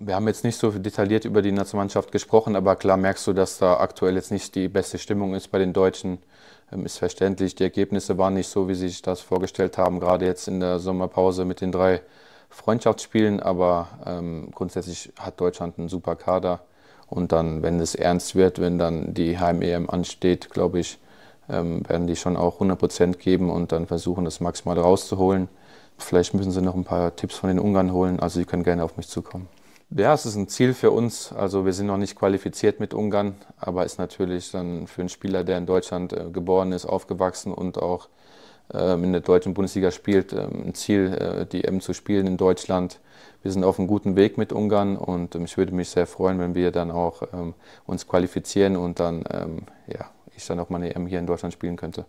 Wir haben jetzt nicht so detailliert über die Nationalmannschaft gesprochen, aber klar merkst du, dass da aktuell jetzt nicht die beste Stimmung ist bei den Deutschen. Ähm, ist verständlich, die Ergebnisse waren nicht so, wie sie sich das vorgestellt haben, gerade jetzt in der Sommerpause mit den drei Freundschaftsspielen. Aber ähm, grundsätzlich hat Deutschland einen super Kader. Und dann, wenn es ernst wird, wenn dann die Heim-EM ansteht, glaube ich, ähm, werden die schon auch 100 Prozent geben und dann versuchen, das maximal rauszuholen. Vielleicht müssen sie noch ein paar Tipps von den Ungarn holen, also sie können gerne auf mich zukommen. Ja, es ist ein Ziel für uns. Also wir sind noch nicht qualifiziert mit Ungarn, aber ist natürlich dann für einen Spieler, der in Deutschland äh, geboren ist, aufgewachsen und auch ähm, in der deutschen Bundesliga spielt, ähm, ein Ziel, äh, die EM zu spielen in Deutschland. Wir sind auf einem guten Weg mit Ungarn und ähm, ich würde mich sehr freuen, wenn wir dann auch uns qualifizieren und dann, ja, ich dann auch meine EM hier in Deutschland spielen könnte.